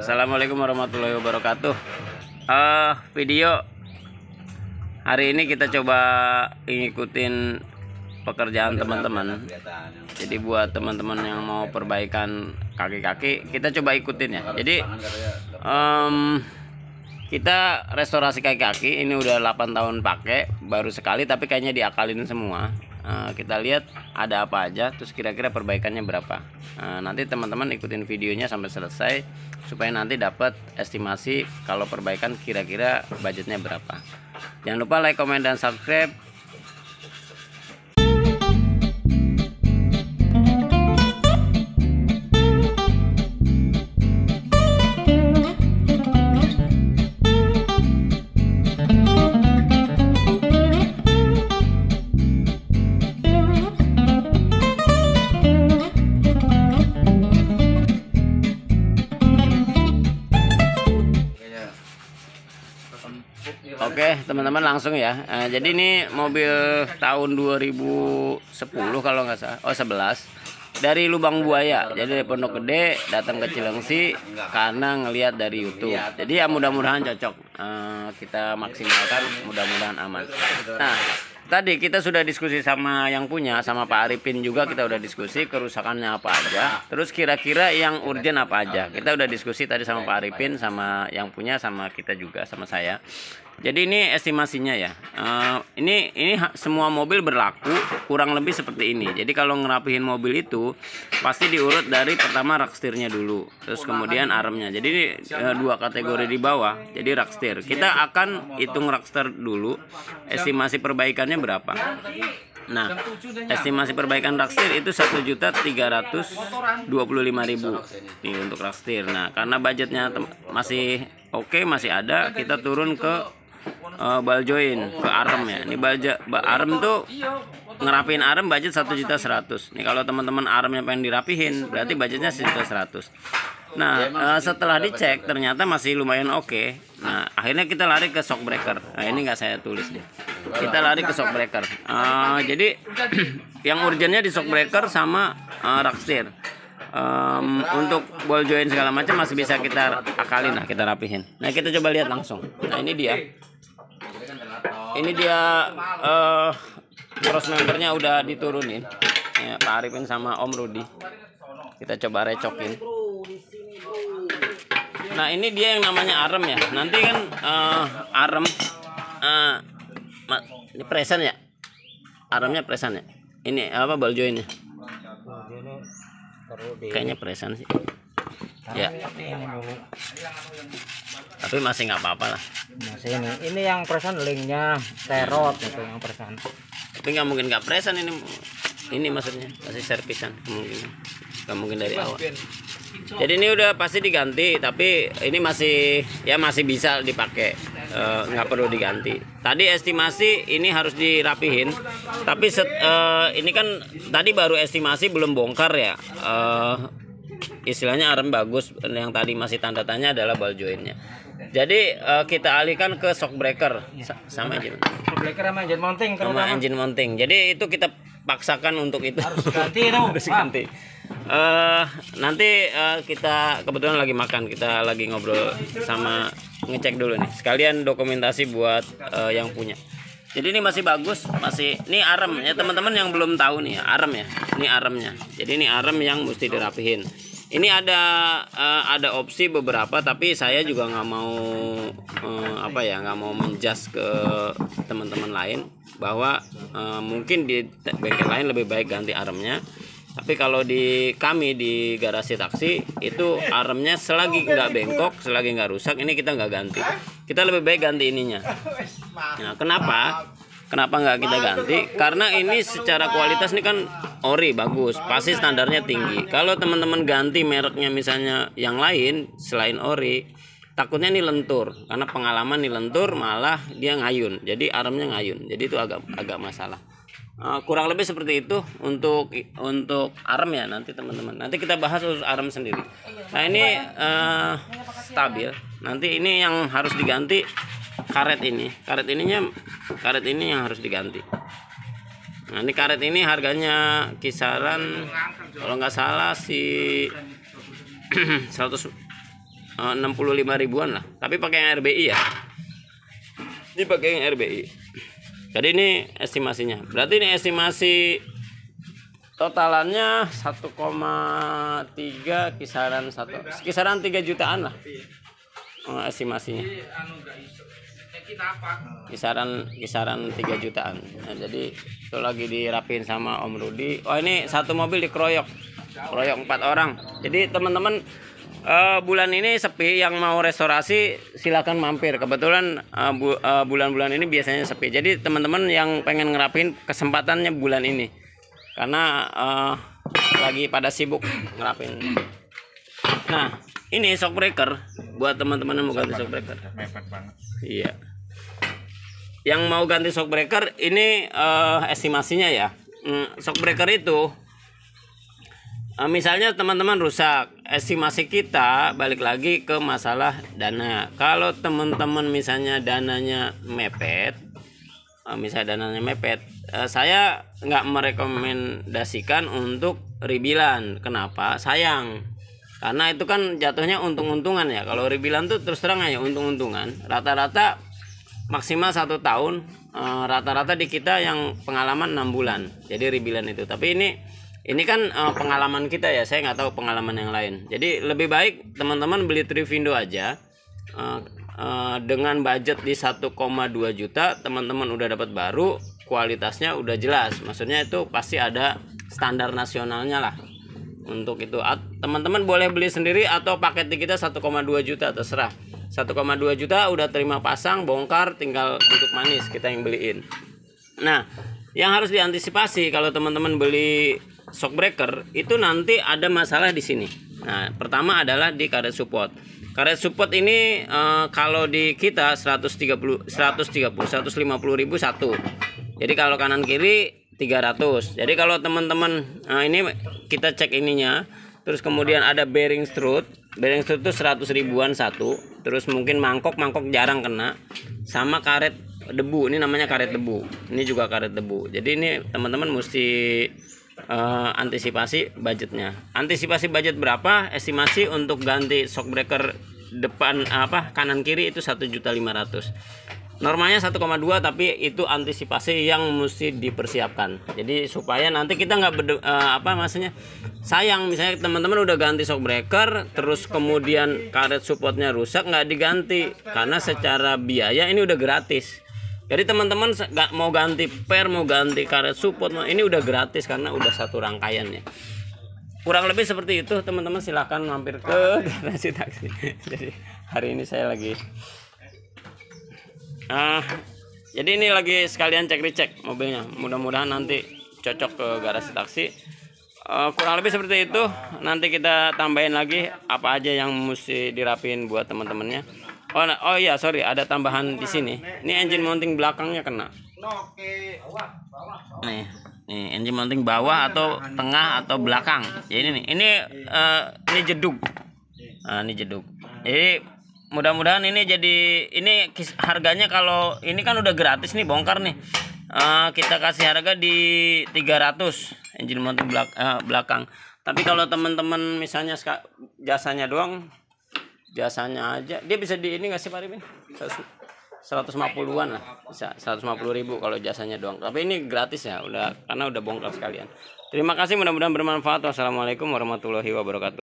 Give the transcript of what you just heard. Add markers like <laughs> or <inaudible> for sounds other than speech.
Assalamualaikum warahmatullahi wabarakatuh. Uh, video hari ini kita coba ngikutin pekerjaan teman-teman. Jadi buat teman-teman yang mau perbaikan kaki-kaki, kita coba ikutin ya. Jadi um, kita restorasi kaki-kaki ini udah 8 tahun pakai, baru sekali tapi kayaknya diakalin semua. Eh, kita lihat ada apa aja terus kira-kira perbaikannya berapa eh, nanti teman-teman ikutin videonya sampai selesai supaya nanti dapat estimasi kalau perbaikan kira-kira budgetnya berapa jangan lupa like comment dan subscribe teman-teman langsung ya nah, jadi ini mobil tahun 2010 kalau nggak salah oh 11 dari lubang buaya jadi dari pondok gede datang ke Cilengsi karena ngelihat dari YouTube jadi ya mudah-mudahan cocok uh, kita maksimalkan mudah-mudahan aman nah tadi kita sudah diskusi sama yang punya sama Pak Arifin juga kita udah diskusi kerusakannya apa aja terus kira-kira yang urgent apa aja kita udah diskusi tadi sama Pak Arifin sama yang punya sama kita juga sama saya jadi ini estimasinya ya. Uh, ini ini semua mobil berlaku kurang lebih seperti ini. Jadi kalau ngerapihin mobil itu pasti diurut dari pertama setirnya dulu, terus kemudian armnya. Jadi uh, dua kategori di bawah. Jadi setir Kita akan hitung setir dulu. Estimasi perbaikannya berapa? Nah, estimasi perbaikan rakstir itu satu juta tiga ratus dua puluh lima ribu nih untuk rakstir. Nah, karena budgetnya masih oke, masih ada, kita turun ke oh, baljoin ke arem ya ini baja ba, arem tuh ngerapin arem budget satu juta seratus nih kalau teman-teman yang pengen dirapihin berarti budgetnya juta seratus nah eh, setelah dicek ternyata masih lumayan oke okay. nah akhirnya kita lari ke shock breaker nah ini nggak saya tulis deh kita lari ke shock breaker uh, eh, jadi <clears throat> yang urgentnya di shock breaker sama uh, um, untuk ball join segala macam masih bisa kita akalin lah kita rapihin nah kita coba lihat langsung nah ini dia ini dia uh, eh, cross membernya udah diturunin ya, Pak Arifin sama Om Rudi kita coba recokin nah ini dia yang namanya arem ya nanti kan uh, arem uh, ini presen ya aremnya presen ya ini apa baljo ya? ini? kayaknya presen sih ya. tapi masih nggak apa-apa lah masih ini ini yang persen linknya terot hmm. itu yang present. tapi nggak mungkin nggak present ini ini maksudnya masih servisan kemungkinan nggak mungkin dari awal jadi ini udah pasti diganti tapi ini masih ya masih bisa dipakai e, nggak perlu diganti tadi estimasi ini harus dirapihin tapi set, e, ini kan tadi baru estimasi belum bongkar ya e, istilahnya arm bagus yang tadi masih tanda tanya adalah ball jointnya jadi uh, kita alihkan ke shock breaker ya. sama aja shock breaker sama engine mounting terutama. sama engine mounting jadi itu kita paksakan untuk itu harus ganti itu <laughs> harus ganti uh, eh, nanti uh, kita kebetulan lagi makan kita lagi ngobrol sama ngecek dulu nih sekalian dokumentasi buat uh, yang punya jadi ini masih bagus masih ini arem ya teman-teman yang belum tahu nih arem ya ini aremnya jadi ini arem yang mesti dirapihin ini ada uh, ada opsi beberapa tapi saya juga nggak mau uh, apa ya nggak mau menjas ke teman-teman lain bahwa uh, mungkin di bengkel lain lebih baik ganti aremnya tapi kalau di kami di garasi taksi itu aremnya selagi nggak bengkok selagi nggak rusak ini kita nggak ganti kita lebih baik ganti ininya nah kenapa Kenapa nggak kita ganti? Karena ini secara kualitas ini kan ori bagus, pasti standarnya tinggi. Kalau teman-teman ganti mereknya misalnya yang lain selain ori, takutnya ini lentur karena pengalaman ini lentur malah dia ngayun jadi armnya ngayun jadi itu agak agak masalah eh, kurang lebih seperti itu untuk untuk arm ya nanti teman-teman nanti kita bahas untuk arm sendiri iya. nah ini uh, stabil nanti ini yang harus diganti karet ini karet ininya karet ini yang harus diganti nah ini karet ini harganya kisaran kalau nggak salah si 165 <clears throat> eh, ribuan lah tapi pakai yang RBI ya ini pakai yang RBI jadi ini estimasinya berarti ini estimasi totalannya 1,3 kisaran satu kisaran 3 jutaan lah eh, estimasinya Hmm. kisaran kisaran 3 jutaan nah, jadi itu lagi dirapin sama Om Rudi oh ini satu mobil dikeroyok keroyok empat orang jadi teman-teman uh, bulan ini sepi yang mau restorasi silahkan mampir kebetulan eh, bulan-bulan uh, eh, bulan-bulan ini biasanya sepi jadi teman-teman yang pengen ngerapin kesempatannya bulan ini karena uh, lagi pada sibuk ngerapin nah ini shockbreaker buat teman-teman yang mau ganti shockbreaker mepet banget iya yang mau ganti shockbreaker ini uh, estimasinya ya mm, shock itu uh, misalnya teman-teman rusak estimasi kita balik lagi ke masalah dana kalau teman-teman misalnya dananya mepet uh, misalnya dananya mepet uh, saya nggak merekomendasikan untuk ribilan kenapa sayang karena itu kan jatuhnya untung-untungan ya kalau ribilan tuh terus terang aja untung-untungan rata-rata maksimal satu tahun eh, rata-rata di kita yang pengalaman enam bulan jadi ribilan itu tapi ini ini kan eh, pengalaman kita ya saya nggak tahu pengalaman yang lain jadi lebih baik teman-teman beli Trivindo aja eh, dengan budget di 1,2 juta teman-teman udah dapat baru kualitasnya udah jelas maksudnya itu pasti ada standar nasionalnya lah untuk itu teman-teman boleh beli sendiri atau paket di kita 1,2 juta terserah 1,2 juta udah terima pasang bongkar tinggal tutup manis kita yang beliin nah yang harus diantisipasi kalau teman-teman beli shock breaker itu nanti ada masalah di sini nah pertama adalah di karet support karet support ini e, kalau di kita 130 130 150 ribu satu jadi kalau kanan kiri 300 jadi kalau teman-teman nah ini kita cek ininya terus kemudian ada bearing strut Bedeng itu 100 ribuan satu, terus mungkin mangkok-mangkok jarang kena sama karet debu. Ini namanya karet debu. Ini juga karet debu. Jadi ini teman-teman mesti uh, antisipasi budgetnya. Antisipasi budget berapa? Estimasi untuk ganti shockbreaker depan apa kanan kiri itu 1.500 normalnya 1,2 tapi itu antisipasi yang mesti dipersiapkan. Jadi supaya nanti kita nggak uh, apa maksudnya sayang misalnya teman-teman udah ganti shock breaker terus kemudian karet supportnya rusak nggak diganti karena secara biaya ini udah gratis. Jadi teman-teman nggak mau ganti per mau ganti karet support ini udah gratis karena udah satu rangkaiannya kurang lebih seperti itu teman-teman silahkan mampir ke <laughs> garasi taksi jadi hari ini saya lagi Nah, jadi ini lagi sekalian cek dicek mobilnya. Mudah-mudahan nanti cocok ke garasi taksi. Uh, kurang lebih seperti itu. Nanti kita tambahin lagi apa aja yang mesti dirapin buat teman-temannya. Oh, nah, oh iya, sorry, ada tambahan di sini. Ini engine mounting belakangnya kena. Nih, nih engine mounting bawah atau tengah atau belakang. Ya ini nih. Ini uh, ini jeduk. Nah, ini jeduk. Jadi mudah-mudahan ini jadi ini harganya kalau ini kan udah gratis nih bongkar nih uh, kita kasih harga di 300 engine mount belak uh, belakang tapi kalau teman-teman misalnya jasanya doang jasanya aja dia bisa di ini nggak sih Pak Ribin 150-an lah bisa 150 ribu kalau jasanya doang tapi ini gratis ya udah karena udah bongkar sekalian terima kasih mudah-mudahan bermanfaat wassalamualaikum warahmatullahi wabarakatuh